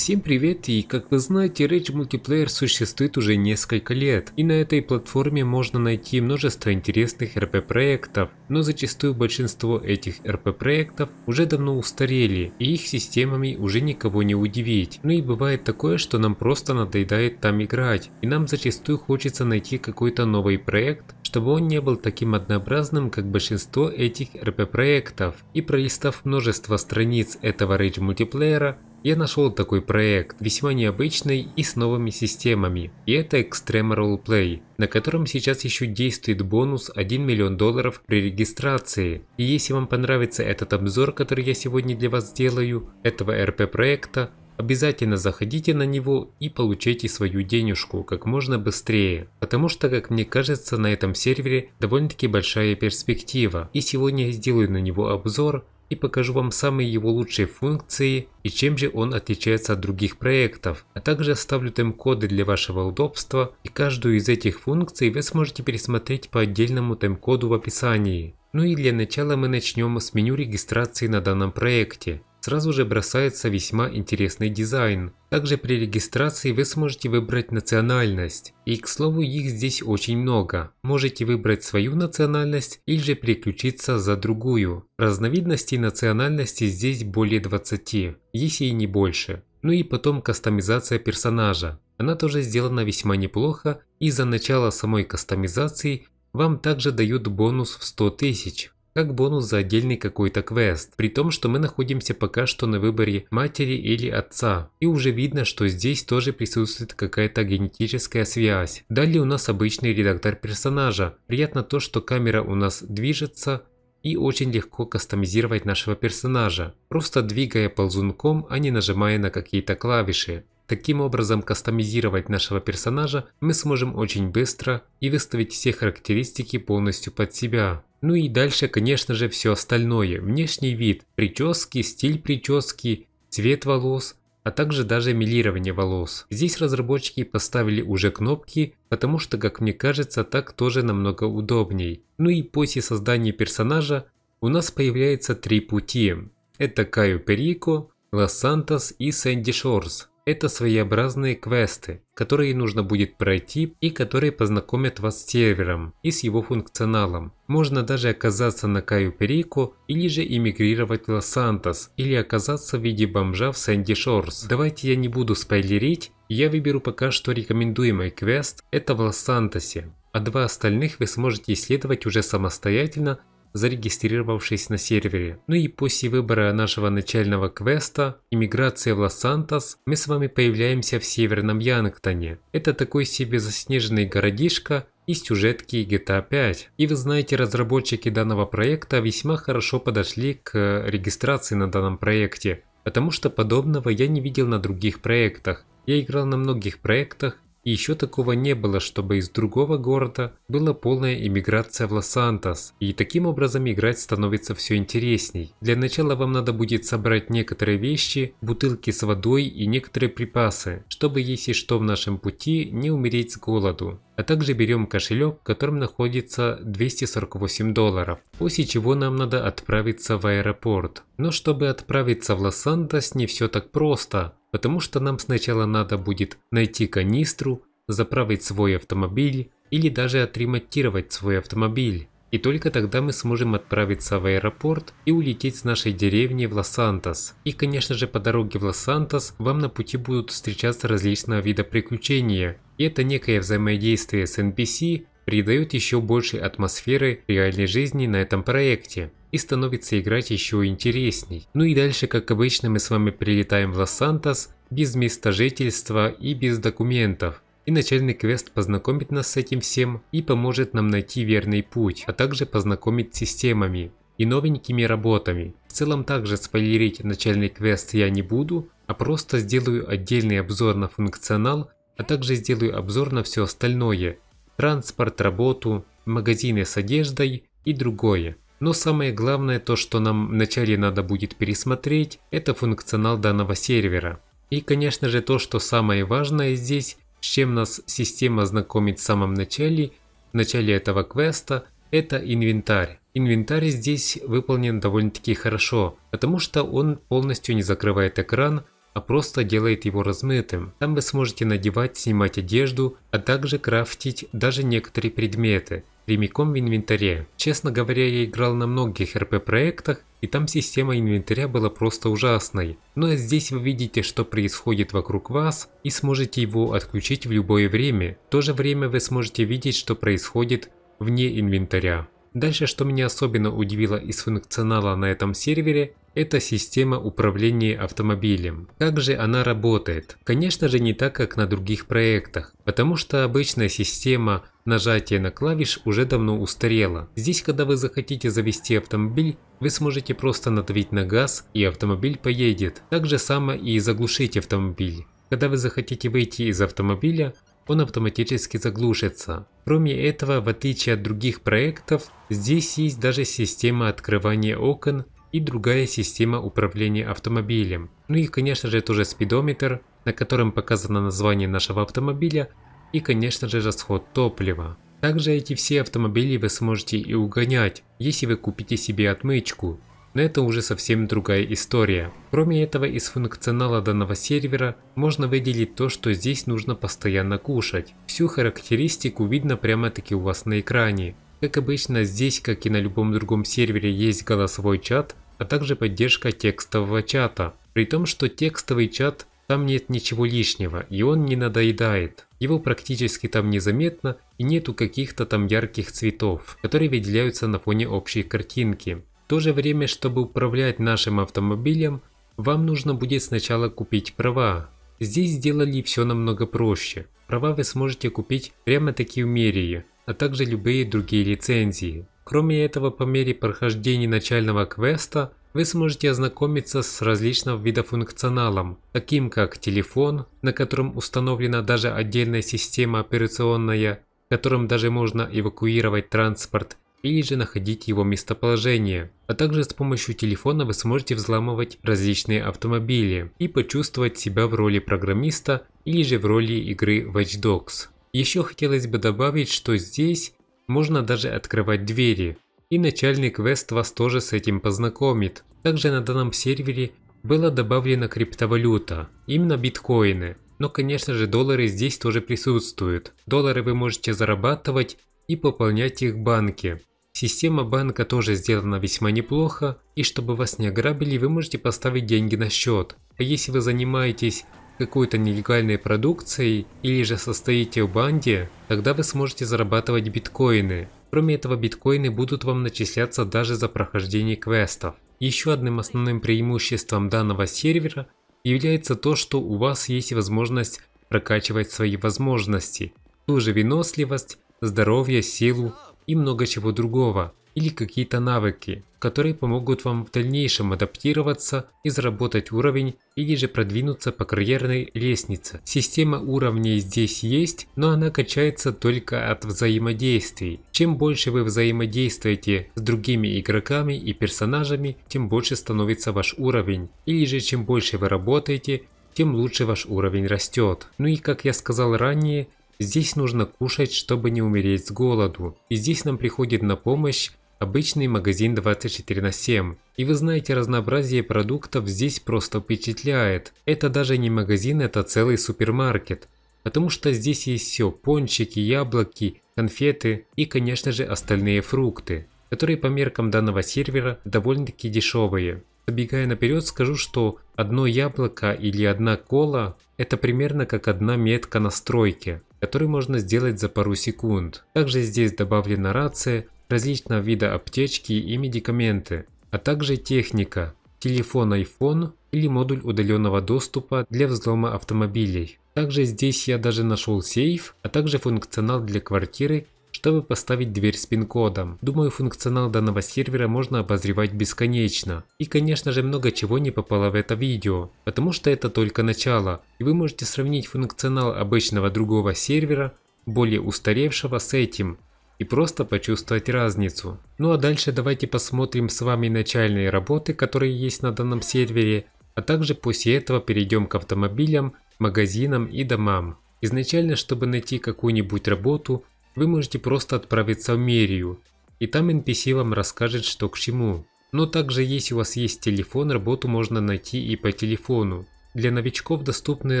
Всем привет и как вы знаете Rage Multiplayer существует уже несколько лет и на этой платформе можно найти множество интересных RP проектов, но зачастую большинство этих RP проектов уже давно устарели и их системами уже никого не удивить. Ну и бывает такое, что нам просто надоедает там играть и нам зачастую хочется найти какой-то новый проект, чтобы он не был таким однообразным, как большинство этих RP проектов. И пролистав множество страниц этого Rage мультиплеера, я нашел такой проект, весьма необычный и с новыми системами. И это Extreme Roleplay, на котором сейчас еще действует бонус 1 миллион долларов при регистрации. И если вам понравится этот обзор, который я сегодня для вас сделаю, этого РП проекта, обязательно заходите на него и получайте свою денежку как можно быстрее. Потому что, как мне кажется, на этом сервере довольно-таки большая перспектива. И сегодня я сделаю на него обзор, и покажу вам самые его лучшие функции и чем же он отличается от других проектов, а также оставлю тайм-коды для вашего удобства и каждую из этих функций вы сможете пересмотреть по отдельному тайм-коду в описании. Ну и для начала мы начнем с меню регистрации на данном проекте сразу же бросается весьма интересный дизайн. Также при регистрации вы сможете выбрать национальность. И к слову, их здесь очень много. Можете выбрать свою национальность или же переключиться за другую. Разновидностей национальности здесь более 20, если и не больше. Ну и потом кастомизация персонажа. Она тоже сделана весьма неплохо и за начало самой кастомизации вам также дают бонус в 100 тысяч как бонус за отдельный какой-то квест, при том, что мы находимся пока что на выборе матери или отца. И уже видно, что здесь тоже присутствует какая-то генетическая связь. Далее у нас обычный редактор персонажа. Приятно то, что камера у нас движется, и очень легко кастомизировать нашего персонажа, просто двигая ползунком, а не нажимая на какие-то клавиши. Таким образом, кастомизировать нашего персонажа мы сможем очень быстро и выставить все характеристики полностью под себя. Ну и дальше, конечно же, все остальное. Внешний вид, прически, стиль прически, цвет волос, а также даже милирование волос. Здесь разработчики поставили уже кнопки, потому что, как мне кажется, так тоже намного удобней. Ну и после создания персонажа у нас появляется три пути. Это Кайо Перико, Лос-Сантос и Сэнди Шорс. Это своеобразные квесты, которые нужно будет пройти и которые познакомят вас с сервером и с его функционалом. Можно даже оказаться на Каю Перико или же эмигрировать в Лос-Сантос или оказаться в виде бомжа в Сэнди Шорс. Давайте я не буду спойлерить, я выберу пока что рекомендуемый квест, это в Лос-Сантосе. А два остальных вы сможете исследовать уже самостоятельно зарегистрировавшись на сервере. Ну и после выбора нашего начального квеста «Иммиграция в Лос-Сантос» мы с вами появляемся в Северном Янгтоне. Это такой себе заснеженный городишко, и сюжетки GTA 5. И вы знаете, разработчики данного проекта весьма хорошо подошли к регистрации на данном проекте, потому что подобного я не видел на других проектах. Я играл на многих проектах и еще такого не было, чтобы из другого города была полная иммиграция в Лос-Сантос, и таким образом играть становится все интересней. Для начала вам надо будет собрать некоторые вещи, бутылки с водой и некоторые припасы, чтобы если что в нашем пути не умереть с голоду а также берем кошелек, в котором находится 248 долларов, после чего нам надо отправиться в аэропорт. Но чтобы отправиться в Лос-Сантос не все так просто, потому что нам сначала надо будет найти канистру, заправить свой автомобиль или даже отремонтировать свой автомобиль. И только тогда мы сможем отправиться в аэропорт и улететь с нашей деревни в Лос-Сантос. И конечно же по дороге в Лос-Сантос вам на пути будут встречаться различного вида приключения. И это некое взаимодействие с NPC придает еще больше атмосферы реальной жизни на этом проекте и становится играть еще интересней. Ну и дальше, как обычно, мы с вами прилетаем в Лос-Сантос без места жительства и без документов и начальный квест познакомит нас с этим всем и поможет нам найти верный путь, а также познакомить с системами и новенькими работами. В целом также спойлерить начальный квест я не буду, а просто сделаю отдельный обзор на функционал, а также сделаю обзор на все остальное. Транспорт, работу, магазины с одеждой и другое. Но самое главное то, что нам вначале надо будет пересмотреть, это функционал данного сервера. И конечно же то, что самое важное здесь, с чем нас система знакомит в самом начале, в начале этого квеста, это инвентарь. Инвентарь здесь выполнен довольно-таки хорошо, потому что он полностью не закрывает экран, а просто делает его размытым. Там вы сможете надевать, снимать одежду, а также крафтить даже некоторые предметы прямиком в инвентаре. Честно говоря, я играл на многих РП-проектах, и там система инвентаря была просто ужасной. Но ну а здесь вы видите, что происходит вокруг вас, и сможете его отключить в любое время. В то же время вы сможете видеть, что происходит вне инвентаря. Дальше, что меня особенно удивило из функционала на этом сервере, это система управления автомобилем. Как же она работает? Конечно же не так, как на других проектах, потому что обычная система Нажатие на клавиш уже давно устарело. Здесь, когда вы захотите завести автомобиль, вы сможете просто надавить на газ и автомобиль поедет. Так же само и заглушить автомобиль. Когда вы захотите выйти из автомобиля, он автоматически заглушится. Кроме этого, в отличие от других проектов, здесь есть даже система открывания окон и другая система управления автомобилем. Ну и конечно же тоже спидометр, на котором показано название нашего автомобиля, и, конечно же, расход топлива. Также эти все автомобили вы сможете и угонять, если вы купите себе отмычку, но это уже совсем другая история. Кроме этого, из функционала данного сервера можно выделить то, что здесь нужно постоянно кушать. Всю характеристику видно прямо-таки у вас на экране. Как обычно, здесь, как и на любом другом сервере, есть голосовой чат, а также поддержка текстового чата. При том, что текстовый чат там нет ничего лишнего, и он не надоедает. Его практически там незаметно, и нету каких-то там ярких цветов, которые выделяются на фоне общей картинки. В то же время, чтобы управлять нашим автомобилем, вам нужно будет сначала купить права. Здесь сделали все намного проще. Права вы сможете купить прямо-таки в Мерии, а также любые другие лицензии. Кроме этого, по мере прохождения начального квеста, вы сможете ознакомиться с различным вида функционалом, таким как телефон, на котором установлена даже отдельная система операционная, которым даже можно эвакуировать транспорт или же находить его местоположение. А также с помощью телефона вы сможете взламывать различные автомобили и почувствовать себя в роли программиста или же в роли игры Watch Dogs. Еще хотелось бы добавить, что здесь можно даже открывать двери, и начальник квест вас тоже с этим познакомит. Также на данном сервере была добавлена криптовалюта, именно биткоины. Но конечно же доллары здесь тоже присутствуют. Доллары вы можете зарабатывать и пополнять их банки. Система банка тоже сделана весьма неплохо, и чтобы вас не ограбили, вы можете поставить деньги на счет. А если вы занимаетесь какой-то нелегальной продукцией или же состоите в банде, тогда вы сможете зарабатывать биткоины. Кроме этого, биткоины будут вам начисляться даже за прохождение квестов. Еще одним основным преимуществом данного сервера является то, что у вас есть возможность прокачивать свои возможности, ту же выносливость, здоровье, силу и много чего другого или какие-то навыки, которые помогут вам в дальнейшем адаптироваться и заработать уровень или же продвинуться по карьерной лестнице. Система уровней здесь есть, но она качается только от взаимодействий. Чем больше вы взаимодействуете с другими игроками и персонажами, тем больше становится ваш уровень. Или же чем больше вы работаете, тем лучше ваш уровень растет. Ну и как я сказал ранее, Здесь нужно кушать, чтобы не умереть с голоду. И здесь нам приходит на помощь обычный магазин 24 на 7. И вы знаете, разнообразие продуктов здесь просто впечатляет. Это даже не магазин, это целый супермаркет. Потому что здесь есть все, пончики, яблоки, конфеты и, конечно же, остальные фрукты, которые по меркам данного сервера довольно-таки дешевые. Забегая наперед, скажу, что одно яблоко или одна кола – это примерно как одна метка на стройке, которую можно сделать за пару секунд. Также здесь добавлена рация, различного вида аптечки и медикаменты, а также техника, телефон iPhone или модуль удаленного доступа для взлома автомобилей. Также здесь я даже нашел сейф, а также функционал для квартиры, чтобы поставить дверь с пин-кодом. Думаю, функционал данного сервера можно обозревать бесконечно. И конечно же много чего не попало в это видео, потому что это только начало, и вы можете сравнить функционал обычного другого сервера, более устаревшего с этим, и просто почувствовать разницу. Ну а дальше давайте посмотрим с вами начальные работы, которые есть на данном сервере, а также после этого перейдем к автомобилям, магазинам и домам. Изначально, чтобы найти какую-нибудь работу, вы можете просто отправиться в Мерию, и там NPC вам расскажет, что к чему. Но также, если у вас есть телефон, работу можно найти и по телефону. Для новичков доступны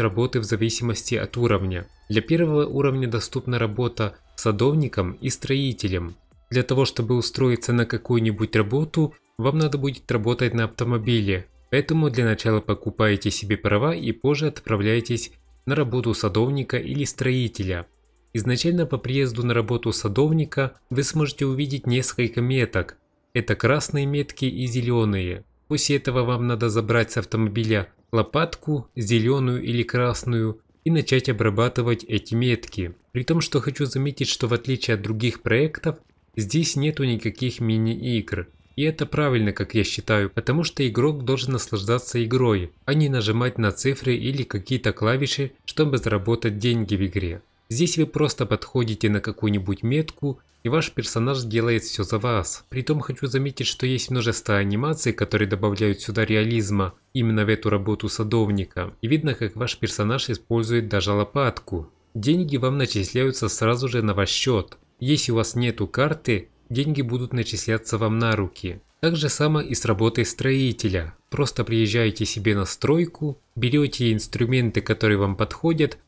работы в зависимости от уровня. Для первого уровня доступна работа садовником и строителем. Для того, чтобы устроиться на какую-нибудь работу, вам надо будет работать на автомобиле. Поэтому для начала покупайте себе права и позже отправляйтесь на работу садовника или строителя. Изначально по приезду на работу садовника вы сможете увидеть несколько меток. Это красные метки и зеленые. После этого вам надо забрать с автомобиля лопатку, зеленую или красную, и начать обрабатывать эти метки. При том, что хочу заметить, что в отличие от других проектов, здесь нету никаких мини-игр. И это правильно, как я считаю, потому что игрок должен наслаждаться игрой, а не нажимать на цифры или какие-то клавиши, чтобы заработать деньги в игре. Здесь вы просто подходите на какую-нибудь метку, и ваш персонаж делает все за вас. Притом хочу заметить, что есть множество анимаций, которые добавляют сюда реализма, именно в эту работу садовника. И видно, как ваш персонаж использует даже лопатку. Деньги вам начисляются сразу же на ваш счет. Если у вас нету карты, деньги будут начисляться вам на руки. Так же само и с работой строителя. Просто приезжаете себе на стройку, берете инструменты, которые вам подходят,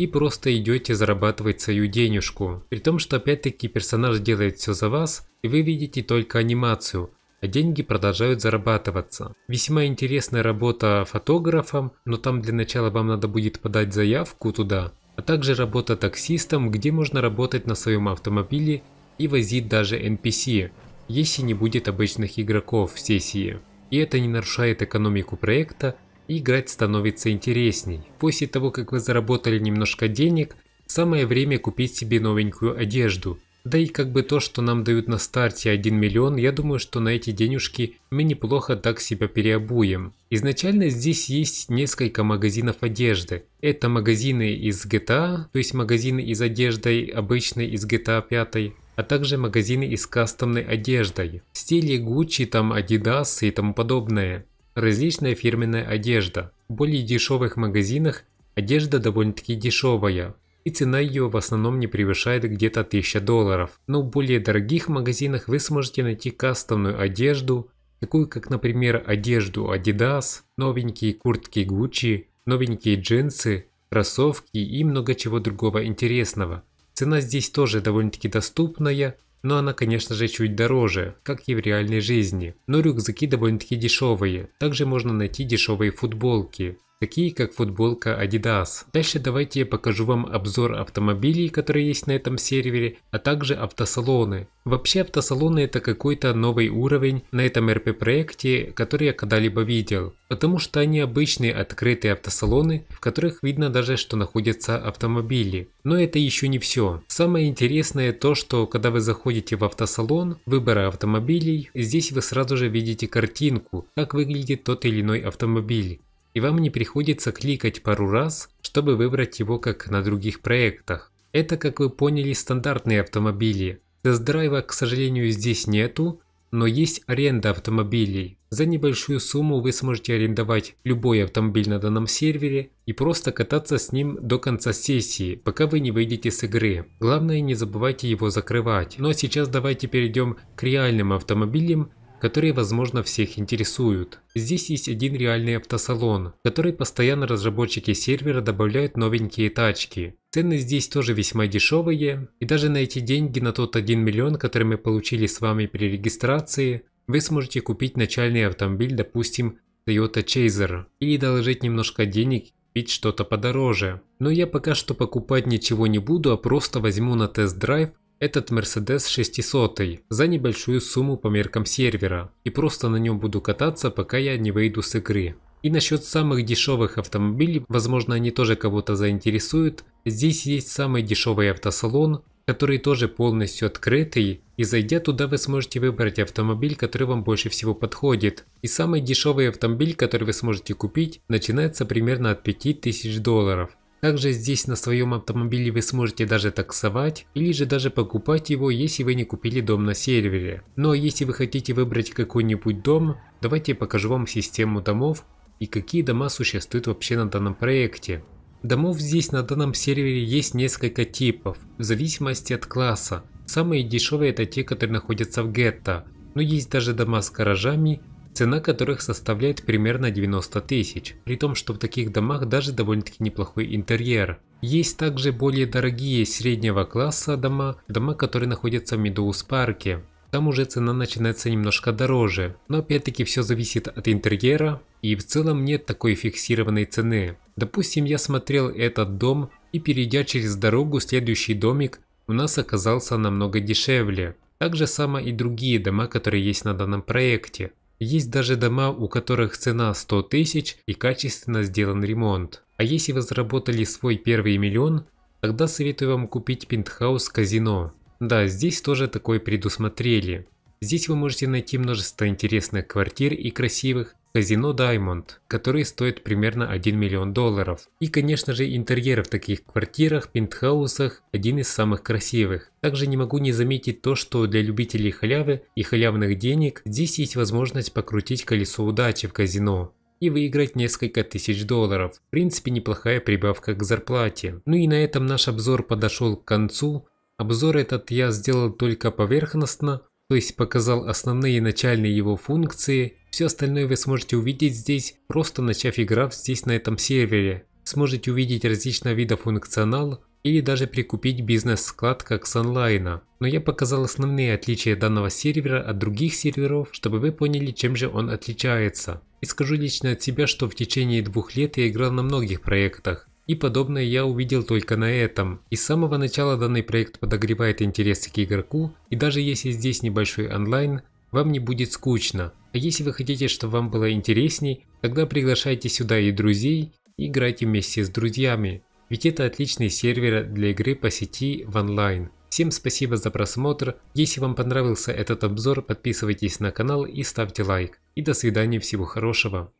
и просто идете зарабатывать свою денежку. При том, что опять-таки персонаж делает все за вас, и вы видите только анимацию, а деньги продолжают зарабатываться. Весьма интересная работа фотографом, но там для начала вам надо будет подать заявку туда, а также работа таксистом, где можно работать на своем автомобиле и возить даже NPC, если не будет обычных игроков в сессии. И это не нарушает экономику проекта, играть становится интересней. После того, как вы заработали немножко денег, самое время купить себе новенькую одежду. Да и как бы то, что нам дают на старте 1 миллион, я думаю, что на эти денежки мы неплохо так себя переобуем. Изначально здесь есть несколько магазинов одежды. Это магазины из GTA, а, то есть магазины из одежды обычной из GTA 5, а, а также магазины из кастомной одеждой, в стиле Gucci, там Adidas и тому подобное различная фирменная одежда. В более дешевых магазинах одежда довольно-таки дешевая, и цена ее в основном не превышает где-то 1000 долларов. Но в более дорогих магазинах вы сможете найти кастомную одежду, такую как, например, одежду Adidas, новенькие куртки Gucci, новенькие джинсы, кроссовки и много чего другого интересного. Цена здесь тоже довольно-таки доступная, но она, конечно же, чуть дороже, как и в реальной жизни. Но рюкзаки довольно-таки дешевые. Также можно найти дешевые футболки такие как футболка Adidas. Дальше давайте я покажу вам обзор автомобилей, которые есть на этом сервере, а также автосалоны. Вообще автосалоны это какой-то новый уровень на этом RP проекте, который я когда-либо видел, потому что они обычные открытые автосалоны, в которых видно даже, что находятся автомобили. Но это еще не все. Самое интересное то, что когда вы заходите в автосалон выбора автомобилей, здесь вы сразу же видите картинку, как выглядит тот или иной автомобиль и вам не приходится кликать пару раз, чтобы выбрать его как на других проектах. Это, как вы поняли, стандартные автомобили. Тест-драйва, к сожалению, здесь нету, но есть аренда автомобилей. За небольшую сумму вы сможете арендовать любой автомобиль на данном сервере и просто кататься с ним до конца сессии, пока вы не выйдете с игры. Главное не забывайте его закрывать. Ну а сейчас давайте перейдем к реальным автомобилям, которые, возможно, всех интересуют. Здесь есть один реальный автосалон, в который постоянно разработчики сервера добавляют новенькие тачки. Цены здесь тоже весьма дешевые, и даже на эти деньги, на тот 1 миллион, который мы получили с вами при регистрации, вы сможете купить начальный автомобиль, допустим, Toyota Chaser, или доложить немножко денег купить что-то подороже. Но я пока что покупать ничего не буду, а просто возьму на тест-драйв этот Mercedes 600 за небольшую сумму по меркам сервера и просто на нем буду кататься, пока я не выйду с игры. И насчет самых дешевых автомобилей, возможно они тоже кого-то заинтересуют, здесь есть самый дешевый автосалон, который тоже полностью открытый, и зайдя туда вы сможете выбрать автомобиль, который вам больше всего подходит. И самый дешевый автомобиль, который вы сможете купить, начинается примерно от 5000 долларов. Также здесь на своем автомобиле вы сможете даже таксовать, или же даже покупать его, если вы не купили дом на сервере. Но если вы хотите выбрать какой-нибудь дом, давайте я покажу вам систему домов и какие дома существуют вообще на данном проекте. Домов здесь на данном сервере есть несколько типов, в зависимости от класса. Самые дешевые это те, которые находятся в гетто, но есть даже дома с гаражами, цена которых составляет примерно 90 тысяч, при том, что в таких домах даже довольно-таки неплохой интерьер. Есть также более дорогие среднего класса дома, дома, которые находятся в Медоуз парке. Там уже цена начинается немножко дороже, но опять-таки все зависит от интерьера и в целом нет такой фиксированной цены. Допустим, я смотрел этот дом и перейдя через дорогу следующий домик у нас оказался намного дешевле. Так же само и другие дома, которые есть на данном проекте. Есть даже дома, у которых цена 100 тысяч и качественно сделан ремонт. А если вы заработали свой первый миллион, тогда советую вам купить пентхаус-казино. Да, здесь тоже такое предусмотрели. Здесь вы можете найти множество интересных квартир и красивых, казино Diamond, которые стоят примерно 1 миллион долларов. И, конечно же, интерьеры в таких квартирах, пентхаусах – один из самых красивых. Также не могу не заметить то, что для любителей халявы и халявных денег здесь есть возможность покрутить колесо удачи в казино и выиграть несколько тысяч долларов. В принципе, неплохая прибавка к зарплате. Ну и на этом наш обзор подошел к концу. Обзор этот я сделал только поверхностно, то есть показал основные начальные его функции все остальное вы сможете увидеть здесь, просто начав играть здесь на этом сервере. Сможете увидеть различные виды функционал или даже прикупить бизнес-склад как с онлайна. Но я показал основные отличия данного сервера от других серверов, чтобы вы поняли, чем же он отличается. И скажу лично от себя, что в течение двух лет я играл на многих проектах. И подобное я увидел только на этом. И с самого начала данный проект подогревает интересы к игроку, и даже если здесь небольшой онлайн, вам не будет скучно. А если вы хотите, чтобы вам было интересней, тогда приглашайте сюда и друзей, и играйте вместе с друзьями, ведь это отличный сервер для игры по сети в онлайн. Всем спасибо за просмотр, если вам понравился этот обзор, подписывайтесь на канал и ставьте лайк. И до свидания, всего хорошего.